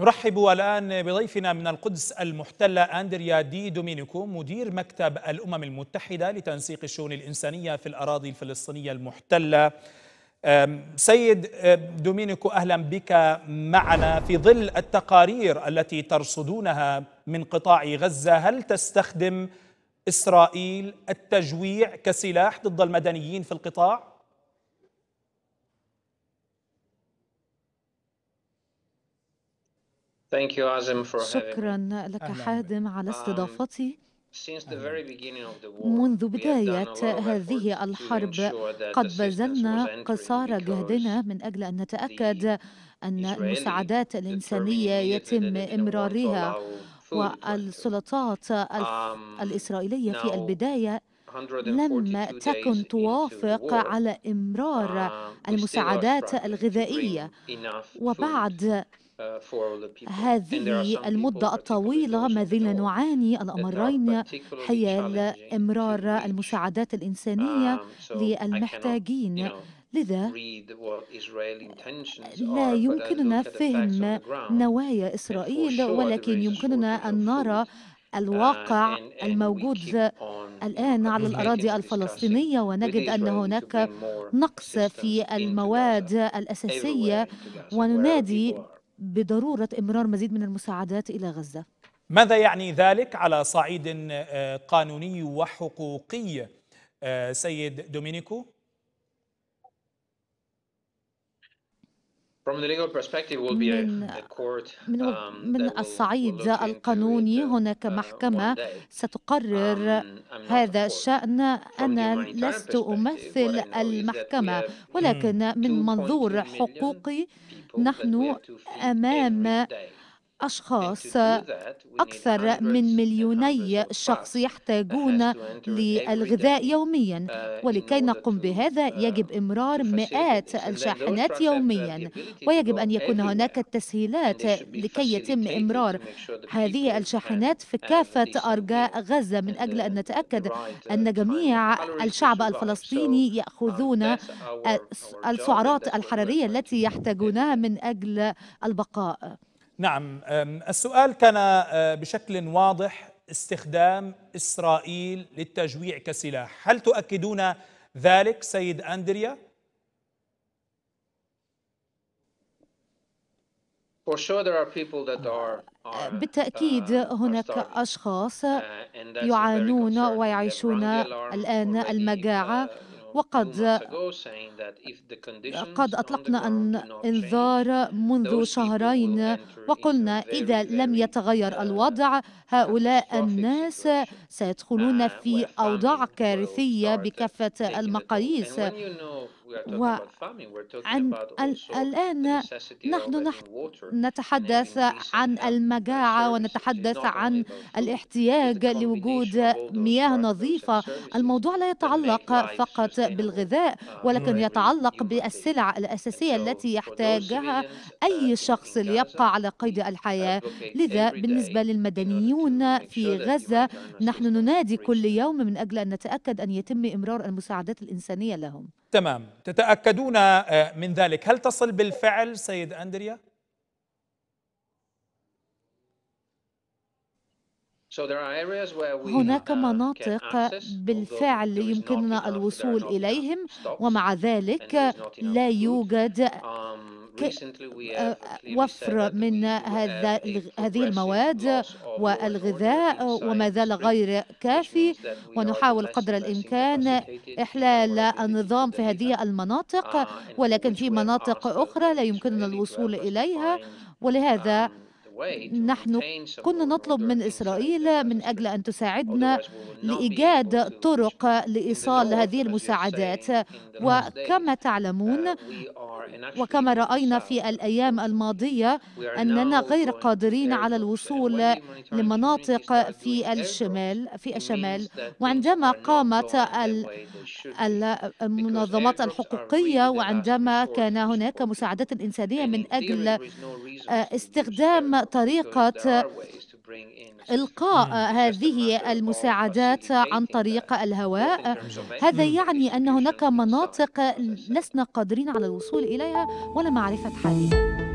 نرحب الآن بضيفنا من القدس المحتلة أندريا دي دومينيكو مدير مكتب الأمم المتحدة لتنسيق الشؤون الإنسانية في الأراضي الفلسطينية المحتلة سيد دومينيكو أهلا بك معنا في ظل التقارير التي ترصدونها من قطاع غزة هل تستخدم إسرائيل التجويع كسلاح ضد المدنيين في القطاع؟ شكرا لك حادم على um, استضافتي منذ بداية هذه الحرب قد بذلنا قصارى جهدنا من أجل أن نتأكد أن المساعدات الإنسانية يتم إمرارها والسلطات um, الإسرائيلية في البداية لم تكن توافق على إمرار uh, المساعدات الغذائية وبعد uh, هذه المدة الطويلة ما زلنا نعاني الأمرين حيال إمرار المساعدات الإنسانية um, للمحتاجين لذا لا يمكننا فهم نوايا إسرائيل ولكن يمكننا أن نرى الواقع آه، الموجود الآن على الأراضي الفلسطينية ونجد أن هناك نقص في المواد الأساسية وننادي بضرورة إمرار مزيد من المساعدات إلى غزة ماذا يعني ذلك على صعيد آه، قانوني وحقوقي آه، سيد دومينيكو؟ من, من, um, الصعيد القانوني uh, هناك uh, محكمة ستقرر um, هذا الشأن أنا لست أمثل المحكمة ولكن من منظور حقوقي نحن أمام أشخاص أكثر من مليوني شخص يحتاجون للغذاء يوميا آه، ولكي نقوم بهذا آه، يجب إمرار مئات الشاحنات يوميا ويجب أن يكون هناك التسهيلات لكي يتم إمرار هذه الشاحنات في كافة أرجاء غزة من أجل أن نتأكد uh, أن جميع الشعب الفلسطيني uh, يأخذون السعرات الحرارية التي يحتاجونها من أجل البقاء نعم السؤال كان بشكل واضح استخدام إسرائيل للتجويع كسلاح هل تؤكدون ذلك سيد أندريا؟ بالتأكيد هناك أشخاص يعانون ويعيشون الآن uh, المجاعة وقد قد أطلقنا أن إنذار منذ شهرين وقلنا إذا لم يتغير uh, الوضع هؤلاء الناس سيدخلون في uh, أوضاع كارثية بكافة المقاييس وعن الآن نحن نتحدث عن المجاعة ونتحدث عن الاحتياج لوجود مياه نظيفة الموضوع لا يتعلق فقط بالغذاء uh, ولكن يتعلق بالسلع الأساسية التي يحتاجها uh, أي شخص ليبقى على قيد الحياة لذا بالنسبة للمدنيون في غزة نحن ننادي كل يوم من أجل أن نتأكد أن يتم إمرار المساعدات الإنسانية لهم تمام تتأكدون آه، من ذلك هل تصل بالفعل سيد أندريا؟ هناك uh, مناطق بالفعل يمكننا الوصول إليهم ومع ذلك لا يوجد um, آه، وفر من هذا هذه المواد والغذاء وما زال غير كافي ونحاول قدر الإمكان إحلال النظام في هذه المناطق uh, ولكن في مناطق أخرى لا يمكننا الوصول إليها ولهذا نحن كنا نطلب من إسرائيل من أجل أن تساعدنا لإيجاد طرق لإيصال هذه المساعدات وكما تعلمون uh, وكما رأينا في الأيام الماضية أننا غير قادرين على الوصول لمناطق في الشمال في الشمال وعندما قامت المنظمات الحقوقية وعندما كان هناك مساعدات إنسانية من أجل آه، استخدام طريقة إلقاء hmm. هذه المساعدات عن طريق الهواء هذا يعني أن هناك مناطق لسنا قادرين على الوصول إليها ولا معرفة حالها